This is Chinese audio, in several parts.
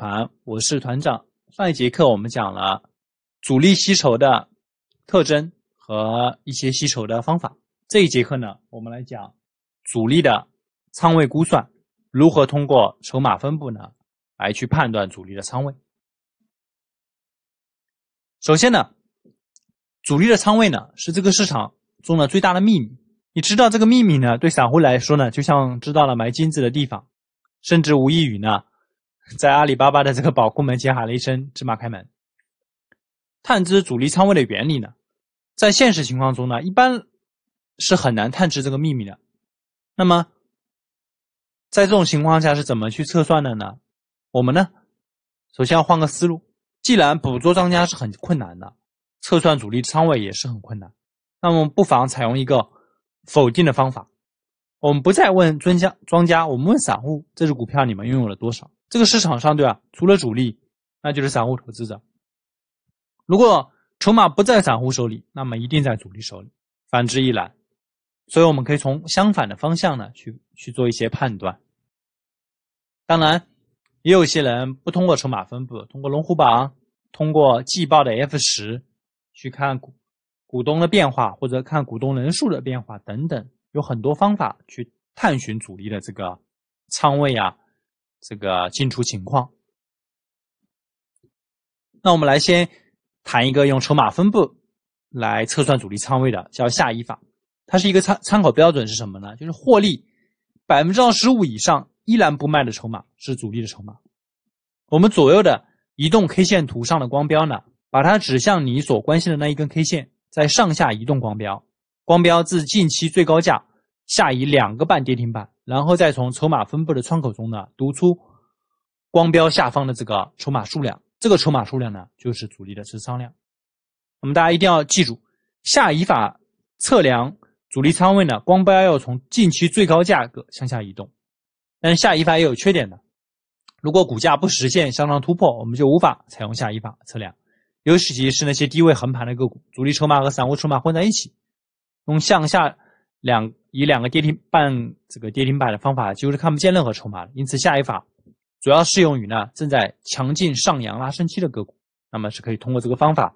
团，我是团长。上一节课我们讲了主力吸筹的特征和一些吸筹的方法。这一节课呢，我们来讲主力的仓位估算，如何通过筹码分布呢来去判断主力的仓位。首先呢，主力的仓位呢是这个市场中的最大的秘密。你知道这个秘密呢，对散户来说呢，就像知道了埋金子的地方，甚至无异于呢。在阿里巴巴的这个宝库门前喊了一声“芝麻开门”，探知主力仓位的原理呢？在现实情况中呢，一般是很难探知这个秘密的。那么，在这种情况下是怎么去测算的呢？我们呢，首先要换个思路。既然捕捉庄家是很困难的，测算主力仓位也是很困难，那我们不妨采用一个否定的方法。我们不再问专家、庄家，我们问散户：这只股票你们拥有了多少？这个市场上，对吧？除了主力，那就是散户投资者。如果筹码不在散户手里，那么一定在主力手里。反之亦然。所以，我们可以从相反的方向呢去去做一些判断。当然，也有些人不通过筹码分布，通过龙虎榜，通过季报的 F 十，去看股股东的变化，或者看股东人数的变化等等。有很多方法去探寻主力的这个仓位啊，这个进出情况。那我们来先谈一个用筹码分布来测算主力仓位的，叫下移法。它是一个参参考标准是什么呢？就是获利百分之十五以上依然不卖的筹码是主力的筹码。我们左右的移动 K 线图上的光标呢，把它指向你所关心的那一根 K 线，在上下移动光标。光标自近期最高价下移两个半跌停板，然后再从筹码分布的窗口中呢读出光标下方的这个筹码数量，这个筹码数量呢就是主力的持仓量。我们大家一定要记住，下移法测量主力仓位呢，光标要从近期最高价格向下移动。但是下移法也有缺点的，如果股价不实现向上突破，我们就无法采用下移法测量，尤其是那些低位横盘的个股，主力筹码和散户筹码混在一起。用向下两以两个跌停半这个跌停板的方法，几乎是看不见任何筹码，的。因此下一法主要适用于呢正在强劲上扬拉升期的个股，那么是可以通过这个方法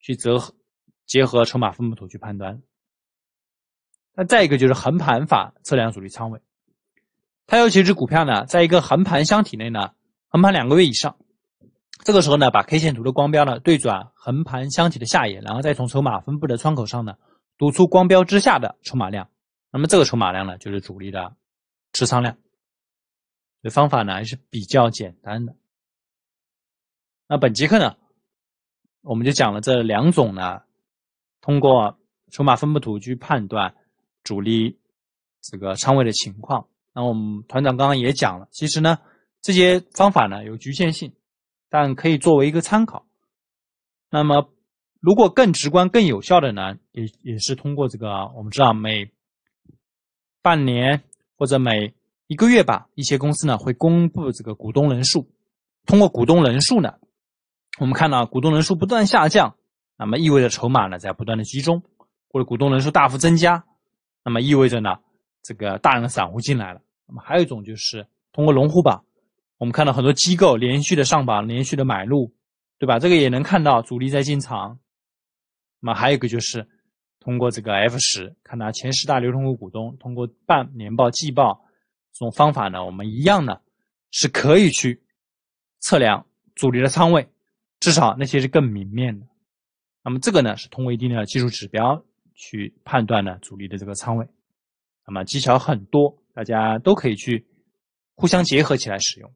去合结合筹码分布图去判断。那再一个就是横盘法测量主力仓位，它要求是股票呢在一个横盘箱体内呢横盘两个月以上，这个时候呢把 K 线图的光标呢对准横盘箱体的下沿，然后再从筹码分布的窗口上呢。读出光标之下的筹码量，那么这个筹码量呢，就是主力的持仓量。这方法呢还是比较简单的。那本节课呢，我们就讲了这两种呢，通过筹码分布图去判断主力这个仓位的情况。那我们团长刚刚也讲了，其实呢，这些方法呢有局限性，但可以作为一个参考。那么，如果更直观、更有效的呢，也也是通过这个，我们知道每半年或者每一个月吧，一些公司呢会公布这个股东人数。通过股东人数呢，我们看到股东人数不断下降，那么意味着筹码呢在不断的集中；或者股东人数大幅增加，那么意味着呢这个大量的散户进来了。那么还有一种就是通过龙虎榜，我们看到很多机构连续的上榜、连续的买入，对吧？这个也能看到主力在进场。那么还有一个就是通过这个 F 十，看它前十大流通股股东通过半年报、季报这种方法呢，我们一样呢是可以去测量主力的仓位，至少那些是更明面的。那么这个呢是通过一定的技术指标去判断呢主力的这个仓位。那么技巧很多，大家都可以去互相结合起来使用。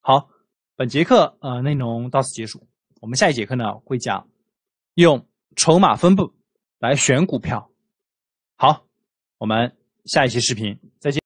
好，本节课呃内容到此结束，我们下一节课呢会讲。用筹码分布来选股票，好，我们下一期视频再见。